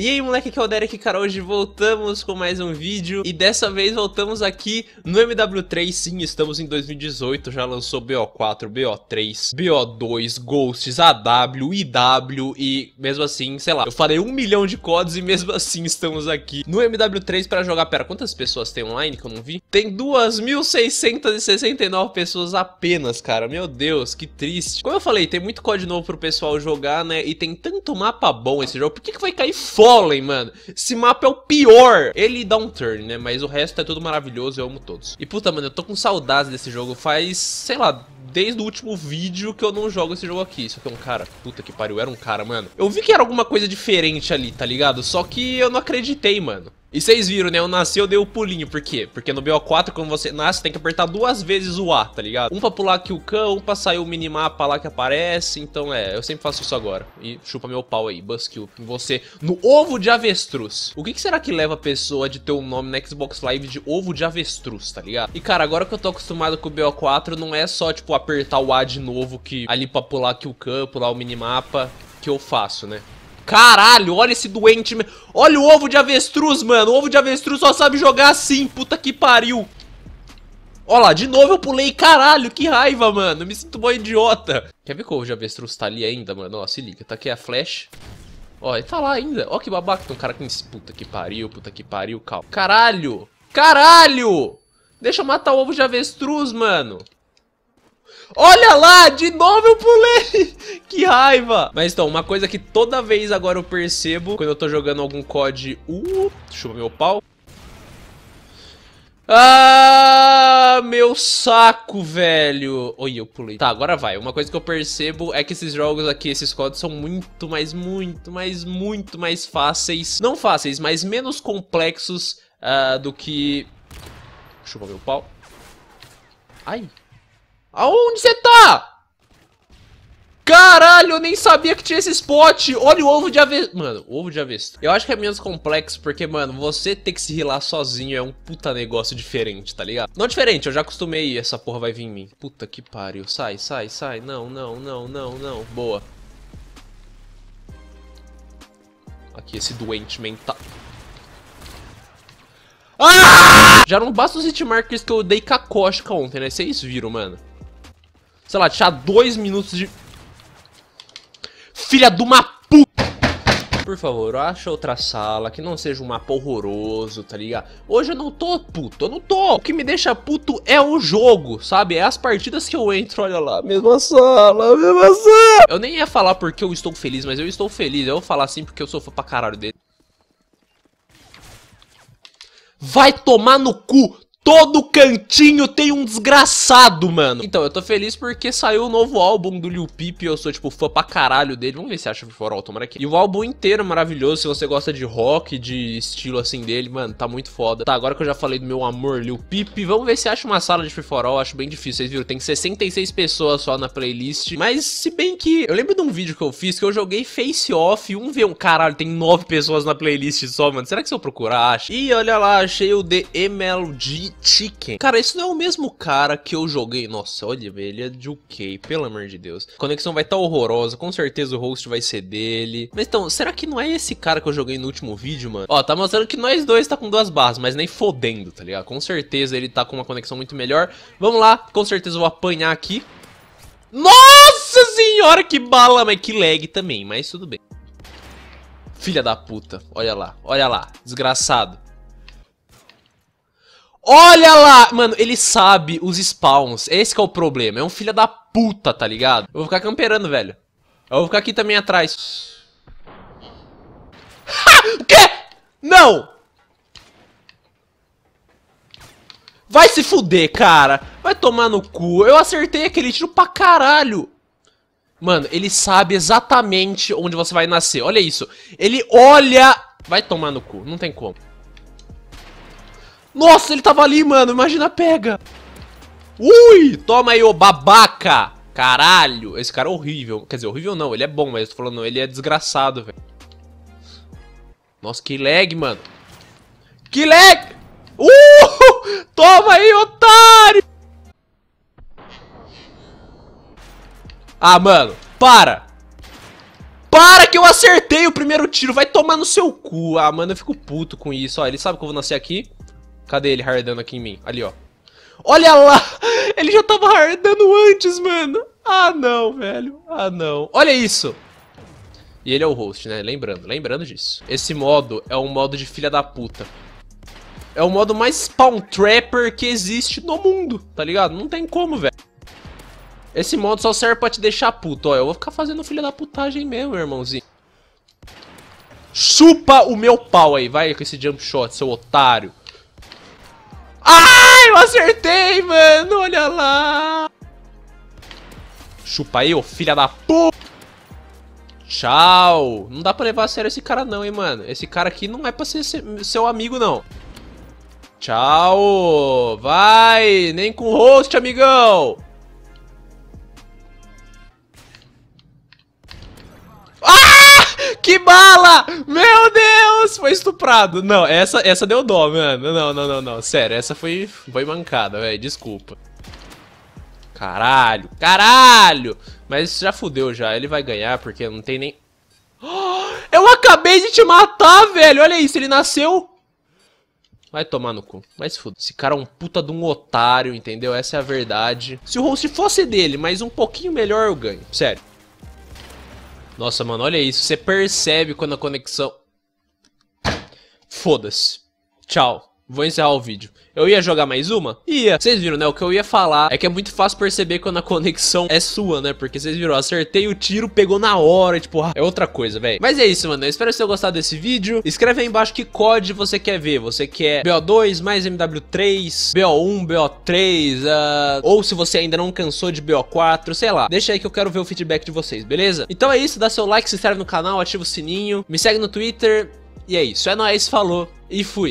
E aí moleque, que é o Derek, cara, hoje voltamos com mais um vídeo E dessa vez voltamos aqui no MW3, sim, estamos em 2018 Já lançou BO4, BO3, BO2, Ghosts, AW, IW E mesmo assim, sei lá, eu falei um milhão de codes e mesmo assim estamos aqui no MW3 pra jogar Pera, quantas pessoas tem online que eu não vi? Tem 2.669 pessoas apenas, cara, meu Deus, que triste Como eu falei, tem muito código novo pro pessoal jogar, né E tem tanto mapa bom esse jogo, por que que vai cair fora? Golem, mano. Esse mapa é o pior. Ele dá um turn, né? Mas o resto é tudo maravilhoso, eu amo todos. E puta, mano, eu tô com saudades desse jogo. Faz, sei lá, desde o último vídeo que eu não jogo esse jogo aqui. Isso aqui é um cara. Puta que pariu, era um cara, mano. Eu vi que era alguma coisa diferente ali, tá ligado? Só que eu não acreditei, mano. E vocês viram, né? Eu nasci, eu dei o pulinho. Por quê? Porque no BO4, quando você nasce, tem que apertar duas vezes o A, tá ligado? Um pra pular aqui o cão, um pra sair o minimapa lá que aparece. Então, é, eu sempre faço isso agora. E chupa meu pau aí, Buskill. Você no ovo de avestruz. O que, que será que leva a pessoa de ter um nome na Xbox Live de ovo de avestruz, tá ligado? E, cara, agora que eu tô acostumado com o BO4, não é só, tipo, apertar o A de novo que ali pra pular aqui o cão, pular o minimapa que eu faço, né? Caralho, olha esse doente. Olha o ovo de avestruz, mano. O ovo de avestruz só sabe jogar assim. Puta que pariu. Olha lá, de novo eu pulei. Caralho, que raiva, mano. me sinto uma idiota. Quer ver que o ovo de avestruz tá ali ainda, mano? Ó, se liga. Tá aqui a flash. Ó, ele tá lá ainda. Ó que babaca. Tem um cara com esse, Puta que pariu, puta que pariu. Calma. Caralho. Caralho. Deixa eu matar o ovo de avestruz, mano. Olha lá, de novo eu pulei. Que raiva. Mas então, uma coisa que toda vez agora eu percebo quando eu tô jogando algum COD... Uh, chupa meu pau. Ah, meu saco, velho. Oi, eu pulei. Tá, agora vai. Uma coisa que eu percebo é que esses jogos aqui, esses CODs são muito, mais, muito, mais, muito mais fáceis. Não fáceis, mas menos complexos uh, do que... Chupa meu pau. Ai. Aonde você tá? Caralho, eu nem sabia que tinha esse spot. Olha o ovo de avestruz. Mano, ovo de avestruz. Eu acho que é menos complexo, porque, mano, você ter que se rilar sozinho é um puta negócio diferente, tá ligado? Não diferente, eu já acostumei essa porra vai vir em mim. Puta que pariu. Sai, sai, sai. Não, não, não, não, não. Boa. Aqui, esse doente mental. Ah! Já não basta os hitmarkers que eu dei cacóstica ontem, né? Vocês viram, mano sei lá, tinha dois minutos de... Filha de uma puta! Por favor, acha outra sala que não seja um mapa horroroso, tá ligado? Hoje eu não tô puto, eu não tô. O que me deixa puto é o jogo, sabe? É as partidas que eu entro, olha lá, mesma sala, mesma sala. Eu nem ia falar porque eu estou feliz, mas eu estou feliz. Eu vou falar assim porque eu sou fã pra caralho dele. Vai tomar no cu! Todo cantinho tem um desgraçado, mano. Então, eu tô feliz porque saiu o novo álbum do Lil Peep. Eu sou, tipo, fã pra caralho dele. Vamos ver se acha por fora, ó, tomara aqui. E o álbum inteiro é maravilhoso. Se você gosta de rock, de estilo assim dele, mano, tá muito foda. Tá, agora que eu já falei do meu amor Lil Peep, vamos ver se acha uma sala de Free For All. Acho bem difícil, vocês viram? Tem 66 pessoas só na playlist. Mas, se bem que... Eu lembro de um vídeo que eu fiz que eu joguei Face Off. Um vê um caralho, tem 9 pessoas na playlist só, mano. Será que se eu procurar, acha? E olha lá, achei o The MLG Chicken. Cara, isso não é o mesmo cara que eu joguei. Nossa, olha, ele é de UK, pelo amor de Deus. A conexão vai estar tá horrorosa, com certeza o host vai ser dele. Mas então, será que não é esse cara que eu joguei no último vídeo, mano? Ó, tá mostrando que nós dois tá com duas barras, mas nem fodendo, tá ligado? Com certeza ele tá com uma conexão muito melhor. Vamos lá, com certeza eu vou apanhar aqui. Nossa senhora, que bala, mas que lag também, mas tudo bem. Filha da puta, olha lá, olha lá, desgraçado. Olha lá! Mano, ele sabe os spawns. Esse é o problema. É um filho da puta, tá ligado? Eu vou ficar camperando, velho. Eu vou ficar aqui também atrás. Ha! Quê? Não! Vai se fuder, cara. Vai tomar no cu. Eu acertei aquele tiro pra caralho. Mano, ele sabe exatamente onde você vai nascer. Olha isso. Ele olha... Vai tomar no cu. Não tem como. Nossa, ele tava ali, mano. Imagina, pega. Ui, toma aí, ô babaca. Caralho, esse cara é horrível. Quer dizer, horrível não, ele é bom, mas eu tô falando, ele é desgraçado, velho. Nossa, que lag, mano. Que lag! Uh! Toma aí, otário! Ah, mano, para! Para que eu acertei o primeiro tiro, vai tomar no seu cu. Ah, mano, eu fico puto com isso. Ó, ele sabe que eu vou nascer aqui. Cadê ele hardando aqui em mim? Ali, ó. Olha lá! Ele já tava hardando antes, mano! Ah, não, velho. Ah, não. Olha isso! E ele é o host, né? Lembrando, lembrando disso. Esse modo é um modo de filha da puta. É o modo mais spawn trapper que existe no mundo, tá ligado? Não tem como, velho. Esse modo só serve pra te deixar puto, ó. Eu vou ficar fazendo filha da putagem mesmo, irmãozinho. Chupa o meu pau aí, vai com esse jump shot, seu otário acertei, mano. Olha lá. Chupa aí, ô filha da puta. Tchau. Não dá pra levar a sério esse cara não, hein, mano. Esse cara aqui não é pra ser seu amigo, não. Tchau. Vai. Nem com host, amigão. Ah! Que bala! Meu Deus! foi estuprado. Não, essa, essa deu dó, mano. Não, não, não, não. Sério, essa foi, foi mancada, velho. Desculpa. Caralho, caralho! Mas já fudeu já. Ele vai ganhar porque não tem nem... Eu acabei de te matar, velho! Olha isso, ele nasceu... Vai tomar no cu. Mas foda. Esse cara é um puta de um otário, entendeu? Essa é a verdade. Se o host fosse dele, mas um pouquinho melhor, eu ganho. Sério. Nossa, mano, olha isso. Você percebe quando a conexão... Foda-se. Tchau. Vou encerrar o vídeo. Eu ia jogar mais uma? Ia. Vocês viram, né? O que eu ia falar é que é muito fácil perceber quando a conexão é sua, né? Porque vocês viram, acertei o tiro, pegou na hora, tipo, ah, é outra coisa, velho. Mas é isso, mano. Eu espero que vocês tenham gostado desse vídeo. Escreve aí embaixo que COD você quer ver. Você quer BO2 mais MW3, BO1, BO3, uh... ou se você ainda não cansou de BO4, sei lá. Deixa aí que eu quero ver o feedback de vocês, beleza? Então é isso, dá seu like, se inscreve no canal, ativa o sininho, me segue no Twitter e é isso. É nóis, falou e fui.